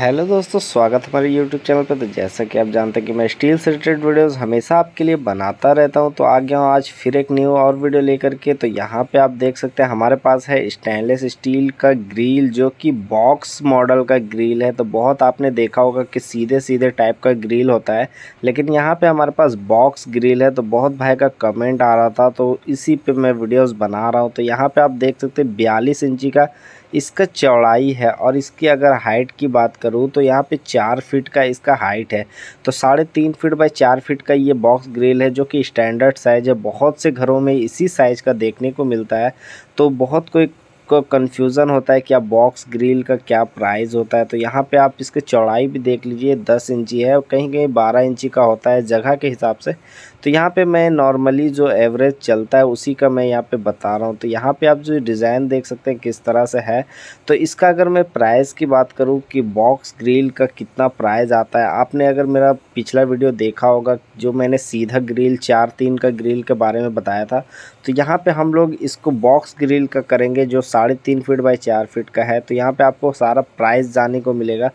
hello दोस्तों स्वागत हमारे यूट्यूब चैनल पर तो जैसा कि आप जानते हैं कि मैं स्टील से रिलेटेड वीडियोस हमेशा आपके लिए बनाता रहता हूं तो आ गया हूं आज फिर एक न्यू और वीडियो लेकर के तो यहां पे आप देख सकते हैं हमारे पास है स्टेनलेस स्टील का ग्रिल जो कि बॉक्स मॉडल का ग्रिल है तो बहुत आपने देखा होगा कि सीधे सीधे टाइप का ग्रिल होता है लेकिन यहाँ पर हमारे पास बॉक्स ग्रिल है तो बहुत भाई का कमेंट आ रहा था तो इसी पर मैं वीडियोज़ बना रहा हूँ तो यहाँ पर आप देख सकते हैं बयालीस इंची का इसका चौड़ाई है और इसकी अगर हाइट की बात करूँ तो यहाँ पे चार फीट का इसका हाइट है तो साढ़े तीन फीट बाई चार फीट का ये बॉक्स ग्रिल है जो कि स्टैंडर्ड साइज़ है बहुत से घरों में इसी साइज़ का देखने को मिलता है तो बहुत कोई आपको कन्फ्यूज़न होता है कि आप बॉक्स ग्रिल का क्या प्राइस होता है तो यहाँ पे आप इसकी चौड़ाई भी देख लीजिए दस इंची है और कहीं कहीं बारह इंची का होता है जगह के हिसाब से तो यहाँ पे मैं नॉर्मली जो एवरेज चलता है उसी का मैं यहाँ पे बता रहा हूँ तो यहाँ पे आप जो डिज़ाइन देख सकते हैं किस तरह से है तो इसका अगर मैं प्राइस की बात करूँ कि बॉक्स ग्रिल का कितना प्राइस आता है आपने अगर मेरा पिछला वीडियो देखा होगा जो मैंने सीधा ग्रिल चार तीन का ग्रिल के बारे में बताया था तो यहाँ पर हम लोग इसको बॉक्स ग्रिल का करेंगे जो साढ़े तीन फीट बाई चार फीट का है तो यहाँ पे आपको सारा प्राइस जाने को मिलेगा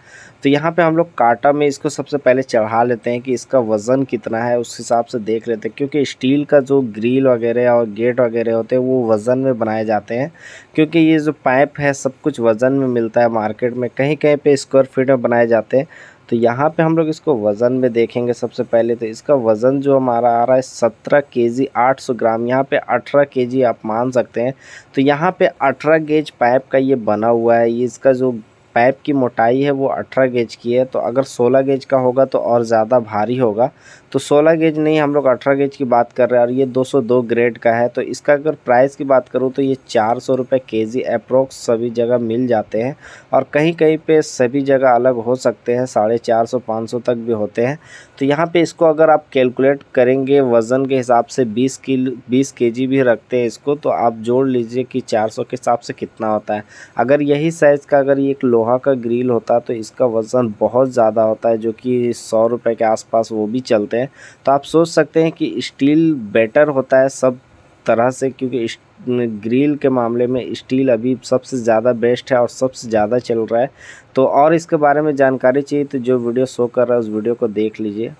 तो यहाँ पे हम लोग कांटा में इसको सबसे पहले चढ़ा लेते हैं कि इसका वज़न कितना है उस हिसाब से देख लेते हैं क्योंकि स्टील का जो ग्रिल वगैरह और गेट वगैरह होते हैं वो वज़न में बनाए जाते हैं क्योंकि ये जो पाइप है सब कुछ वज़न में मिलता है मार्केट में कहीं कहीं पर स्क्वायर फीट में बनाए जाते हैं तो यहाँ पे हम लोग इसको वज़न में देखेंगे सबसे पहले तो इसका वज़न जो हमारा आ रहा है सत्रह के जी आठ सौ ग्राम यहाँ पे अठारह के जी आप मान सकते हैं तो यहाँ पे अठारह गेज पाइप का ये बना हुआ है ये इसका जो पाइप की मोटाई है वो अठारह गेज की है तो अगर सोलह गेज का होगा तो और ज़्यादा भारी होगा तो सोलह गेज नहीं हम लोग अठारह गेज की बात कर रहे हैं और ये दो सौ दो ग्रेड का है तो इसका अगर प्राइस की बात करूँ तो ये चार सौ रुपये के जी अप्रोक्स सभी जगह मिल जाते हैं और कहीं कहीं पे सभी जगह अलग हो सकते हैं साढ़े चार सौ पाँच सौ तक भी होते हैं तो यहाँ पर इसको अगर आप कैलकुलेट करेंगे वज़न के हिसाब से बीस किलो बीस के जी भी रखते हैं इसको तो आप जोड़ लीजिए कि चार सौ के हिसाब से कितना होता है अगर यही साइज़ का अगर ये एक लोहा लोहा का ग्रिल होता है तो इसका वज़न बहुत ज़्यादा होता है जो कि सौ रुपये के आसपास वो भी चलते हैं तो आप सोच सकते हैं कि स्टील बेटर होता है सब तरह से क्योंकि ग्रिल के मामले में स्टील अभी सबसे ज़्यादा बेस्ट है और सबसे ज़्यादा चल रहा है तो और इसके बारे में जानकारी चाहिए तो जो वीडियो शो कर रहा है उस वीडियो को देख लीजिए